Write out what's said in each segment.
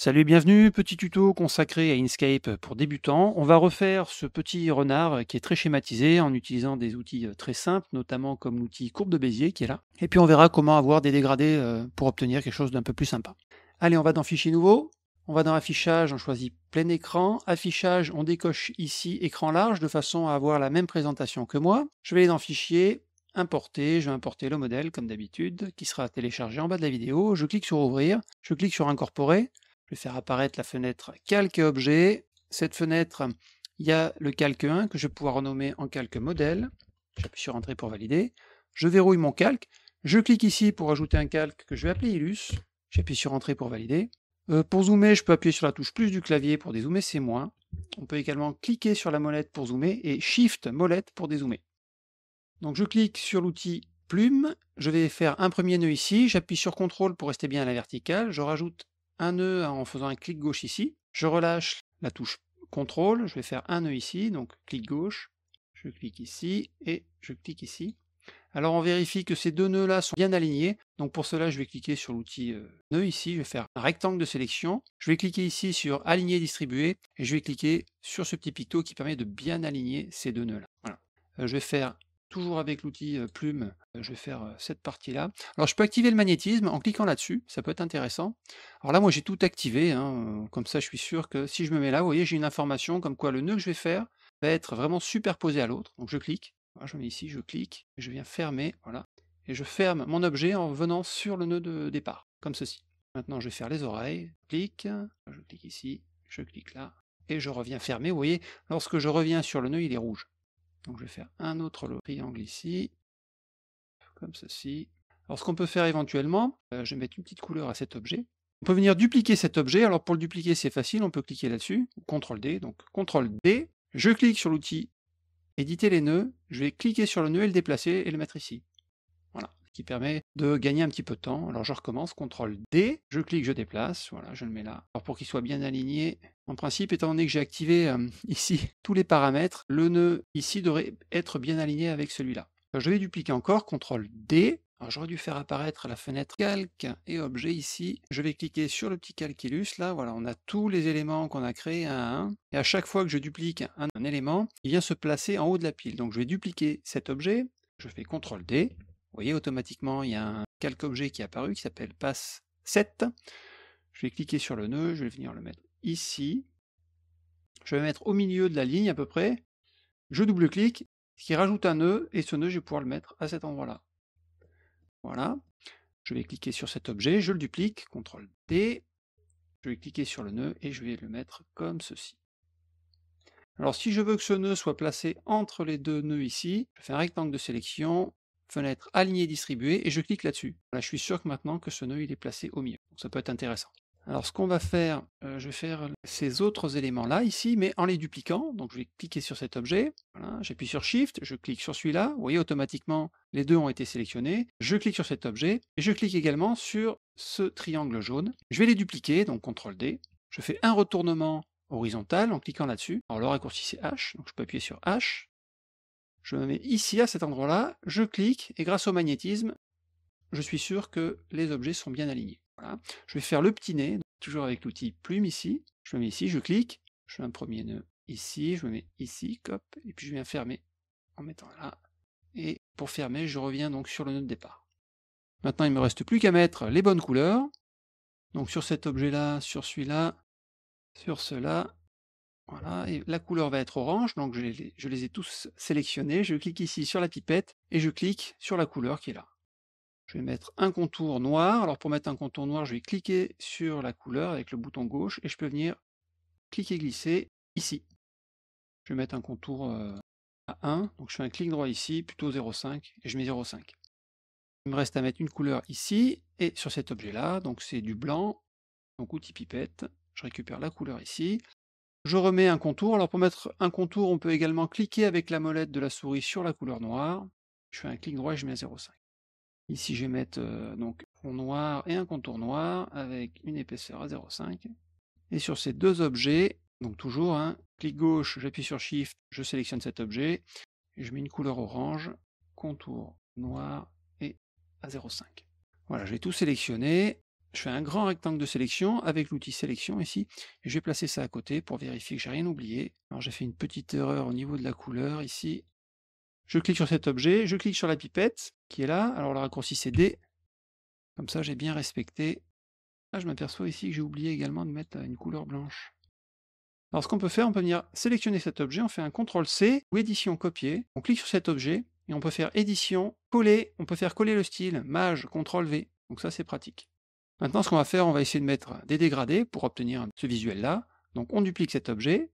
Salut et bienvenue, petit tuto consacré à Inkscape pour débutants. On va refaire ce petit renard qui est très schématisé en utilisant des outils euh, très simples, notamment comme l'outil courbe de Bézier qui est là. Et puis on verra comment avoir des dégradés euh, pour obtenir quelque chose d'un peu plus sympa. Allez, on va dans Fichier nouveau. On va dans Affichage, on choisit plein écran. Affichage, on décoche ici écran large de façon à avoir la même présentation que moi. Je vais aller dans Fichier, importer, je vais importer le modèle comme d'habitude qui sera téléchargé en bas de la vidéo. Je clique sur ouvrir, je clique sur incorporer. Je vais faire apparaître la fenêtre calque objet. Cette fenêtre, il y a le calque 1 que je vais pouvoir renommer en calque modèle. J'appuie sur entrée pour valider. Je verrouille mon calque. Je clique ici pour ajouter un calque que je vais appeler Illus. J'appuie sur entrée pour valider. Euh, pour zoomer, je peux appuyer sur la touche plus du clavier pour dézoomer, c'est moins. On peut également cliquer sur la molette pour zoomer et Shift molette pour dézoomer. Donc je clique sur l'outil plume, je vais faire un premier nœud ici, j'appuie sur Contrôle pour rester bien à la verticale, je rajoute un nœud en faisant un clic gauche ici. Je relâche la touche contrôle, je vais faire un nœud ici, donc clic gauche, je clique ici et je clique ici. Alors on vérifie que ces deux nœuds là sont bien alignés, donc pour cela je vais cliquer sur l'outil euh, nœud ici, je vais faire un rectangle de sélection, je vais cliquer ici sur aligner distribuer et je vais cliquer sur ce petit picto qui permet de bien aligner ces deux nœuds là. Euh, je vais faire toujours avec l'outil plume, je vais faire cette partie-là. Alors je peux activer le magnétisme en cliquant là-dessus, ça peut être intéressant. Alors là moi j'ai tout activé, hein, comme ça je suis sûr que si je me mets là, vous voyez j'ai une information comme quoi le nœud que je vais faire va être vraiment superposé à l'autre. Donc je clique, je mets ici, je clique, je viens fermer, voilà, et je ferme mon objet en venant sur le nœud de départ, comme ceci. Maintenant je vais faire les oreilles, clique, je clique ici, je clique là, et je reviens fermer, vous voyez, lorsque je reviens sur le nœud il est rouge. Donc je vais faire un autre triangle ici, comme ceci. Alors ce qu'on peut faire éventuellement, euh, je vais mettre une petite couleur à cet objet. On peut venir dupliquer cet objet, alors pour le dupliquer c'est facile, on peut cliquer là-dessus, CTRL D, donc CTRL D, je clique sur l'outil éditer les nœuds, je vais cliquer sur le nœud et le déplacer et le mettre ici. Voilà, ce qui permet de gagner un petit peu de temps. Alors je recommence, CTRL D, je clique, je déplace, voilà, je le mets là. Alors pour qu'il soit bien aligné, en principe, étant donné que j'ai activé euh, ici tous les paramètres, le nœud ici devrait être bien aligné avec celui-là. Je vais dupliquer encore, CTRL D. j'aurais dû faire apparaître la fenêtre calque et objet ici. Je vais cliquer sur le petit calculus. Là, voilà, on a tous les éléments qu'on a créés un à un. Et à chaque fois que je duplique un, élément, il vient se placer en haut de la pile. Donc je vais dupliquer cet objet. Je fais CTRL D. Vous voyez, automatiquement, il y a un calque objet qui est apparu qui s'appelle passe 7. Je vais cliquer sur le nœud, je vais venir le mettre ici. Je vais mettre au milieu de la ligne à peu près. Je double-clique, ce qui rajoute un nœud, et ce nœud, je vais pouvoir le mettre à cet endroit-là. Voilà. Je vais cliquer sur cet objet, je le duplique, CTRL D. Je vais cliquer sur le nœud et je vais le mettre comme ceci. Alors si je veux que ce nœud soit placé entre les deux nœuds ici, je fais un rectangle de sélection, fenêtre aligner distribuée, et je clique là-dessus. Là, je suis sûr que maintenant que ce nœud il est placé au milieu. ça peut être intéressant. Alors ce qu'on va faire, euh, je vais faire ces autres éléments-là ici, mais en les dupliquant. Donc je vais cliquer sur cet objet, j'appuie sur Shift, je clique sur celui-là, vous voyez automatiquement les deux ont été sélectionnés. Je clique sur cet objet, et je clique également sur ce triangle jaune. Je vais les dupliquer, donc CTRL D. Je fais un retournement horizontal en cliquant là-dessus. Alors le raccourci c'est H, donc je peux appuyer sur H. Je me mets ici à cet endroit-là, je clique, et grâce au magnétisme, je suis sûr que les objets sont bien alignés. Je vais faire le petit nez, toujours avec l'outil plume ici. Je me mets ici, je clique, je fais un premier nœud ici, je me mets ici, hop, et puis je viens fermer en mettant là. Et pour fermer, je reviens donc sur le nœud de départ. Maintenant, il ne me reste plus qu'à mettre les bonnes couleurs. Donc sur cet objet-là, sur celui-là, sur cela. Voilà, et la couleur va être orange, donc je les ai tous sélectionnés. Je clique ici sur la pipette et je clique sur la couleur qui est là. Je vais mettre un contour noir. Alors pour mettre un contour noir, je vais cliquer sur la couleur avec le bouton gauche et je peux venir cliquer glisser ici. Je vais mettre un contour euh, à 1, donc je fais un clic droit ici, plutôt 0,5 et je mets 0,5. Il me reste à mettre une couleur ici et sur cet objet là, donc c'est du blanc, donc outil pipette, je récupère la couleur ici. Je remets un contour. Alors pour mettre un contour, on peut également cliquer avec la molette de la souris sur la couleur noire. Je fais un clic droit et je mets 0,5. Ici, je vais mettre euh, donc un noir et un contour noir avec une épaisseur à 0,5. Et sur ces deux objets, donc toujours, un hein, clic gauche, j'appuie sur Shift, je sélectionne cet objet, je mets une couleur orange, contour noir et à 0,5. Voilà, j'ai tout sélectionné. Je fais un grand rectangle de sélection avec l'outil sélection ici. je vais placer ça à côté pour vérifier que j'ai rien oublié. Alors j'ai fait une petite erreur au niveau de la couleur ici. Je clique sur cet objet, je clique sur la pipette qui est là. Alors le raccourci c'est D. Comme ça j'ai bien respecté. Ah, je m'aperçois ici que j'ai oublié également de mettre euh, une couleur blanche. Alors ce qu'on peut faire, on peut venir sélectionner cet objet, on fait un CTRL-C ou édition copier, on clique sur cet objet et on peut faire édition, coller, on peut faire coller le style, mage, CTRL-V, donc ça c'est pratique. Maintenant ce qu'on va faire, on va essayer de mettre des dégradés pour obtenir ce visuel là, donc on duplique cet objet,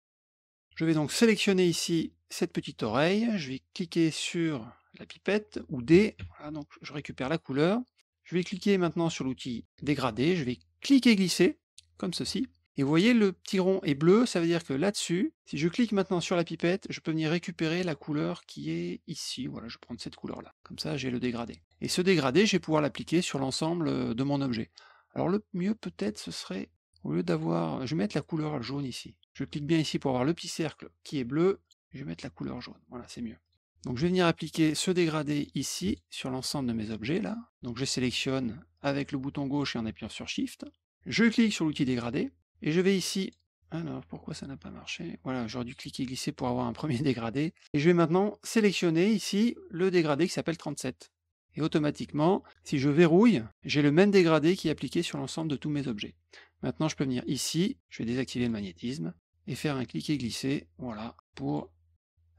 je vais donc sélectionner ici cette petite oreille. Je vais cliquer sur la pipette ou D. donc je récupère la couleur. Je vais cliquer maintenant sur l'outil dégradé. Je vais cliquer glisser comme ceci. Et vous voyez, le petit rond est bleu, ça veut dire que là-dessus, si je clique maintenant sur la pipette, je peux venir récupérer la couleur qui est ici. Voilà, je vais prendre cette couleur-là. Comme ça, j'ai le dégradé. Et ce dégradé, je vais pouvoir l'appliquer sur l'ensemble euh, de mon objet. Alors le mieux peut-être, ce serait, au lieu d'avoir... Je vais mettre la couleur jaune ici. Je clique bien ici pour avoir le petit cercle qui est bleu, je vais mettre la couleur jaune. Voilà, c'est mieux. Donc je vais venir appliquer ce dégradé ici sur l'ensemble de mes objets là. Donc je sélectionne avec le bouton gauche et en appuyant sur Shift. Je clique sur l'outil dégradé et je vais ici. Alors pourquoi ça n'a pas marché Voilà, j'aurais dû cliquer et glisser pour avoir un premier dégradé. Et je vais maintenant sélectionner ici le dégradé qui s'appelle 37. Et automatiquement, si je verrouille, j'ai le même dégradé qui est appliqué sur l'ensemble de tous mes objets. Maintenant je peux venir ici, je vais désactiver le magnétisme et faire un cliquer et glisser, voilà, pour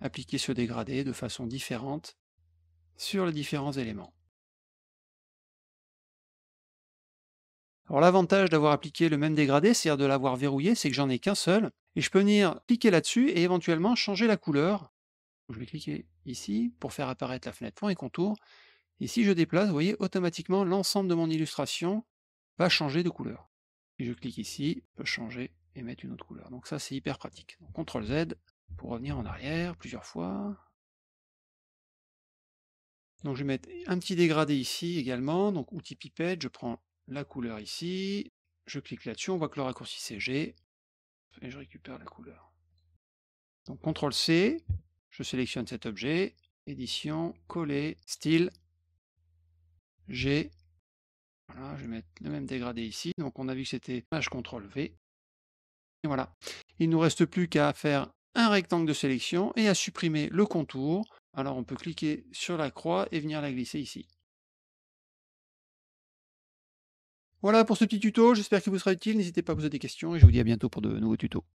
appliquer ce dégradé de façon différente sur les différents éléments. Alors l'avantage d'avoir appliqué le même dégradé, c'est-à-dire de l'avoir verrouillé, c'est que j'en ai qu'un seul, et je peux venir cliquer là-dessus et éventuellement changer la couleur. Je vais cliquer ici pour faire apparaître la fenêtre point et contour, et si je déplace, vous voyez, automatiquement l'ensemble de mon illustration va changer de couleur. Et je clique ici, je peux changer et mettre une autre couleur. Donc ça c'est hyper pratique. CTRL Z, pour revenir en arrière plusieurs fois. Donc je vais mettre un petit dégradé ici également, donc outil pipette, je prends la couleur ici, je clique là-dessus, on voit que le raccourci c'est G, et je récupère la couleur. Donc CTRL C, je sélectionne cet objet, édition, coller, style, G, voilà, je vais mettre le même dégradé ici, donc on a vu que c'était page CTRL V, et voilà. Il ne nous reste plus qu'à faire un rectangle de sélection et à supprimer le contour. Alors on peut cliquer sur la croix et venir la glisser ici. Voilà pour ce petit tuto, j'espère qu'il vous sera utile, n'hésitez pas à poser des questions et je vous dis à bientôt pour de nouveaux tutos.